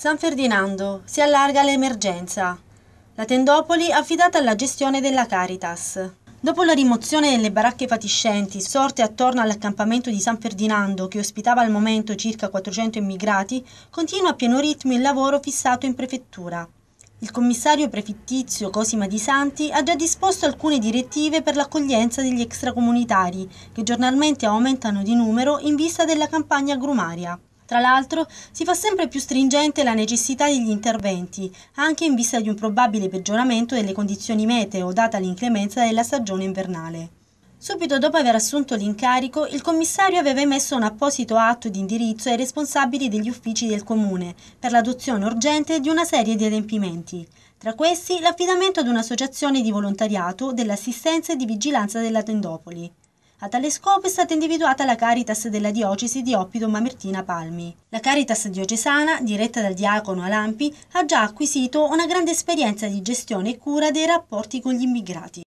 San Ferdinando, si allarga l'emergenza. La Tendopoli affidata alla gestione della Caritas. Dopo la rimozione delle baracche fatiscenti sorte attorno all'accampamento di San Ferdinando, che ospitava al momento circa 400 immigrati, continua a pieno ritmo il lavoro fissato in prefettura. Il commissario prefittizio Cosima Di Santi ha già disposto alcune direttive per l'accoglienza degli extracomunitari, che giornalmente aumentano di numero in vista della campagna agrumaria. Tra l'altro si fa sempre più stringente la necessità degli interventi, anche in vista di un probabile peggioramento delle condizioni meteo data l'inclemenza della stagione invernale. Subito dopo aver assunto l'incarico, il commissario aveva emesso un apposito atto di indirizzo ai responsabili degli uffici del comune per l'adozione urgente di una serie di adempimenti. Tra questi l'affidamento ad un'associazione di volontariato dell'assistenza e di vigilanza della Tendopoli. A tale scopo è stata individuata la Caritas della diocesi di Oppido Mamertina Palmi. La Caritas diocesana, diretta dal diacono Alampi, ha già acquisito una grande esperienza di gestione e cura dei rapporti con gli immigrati.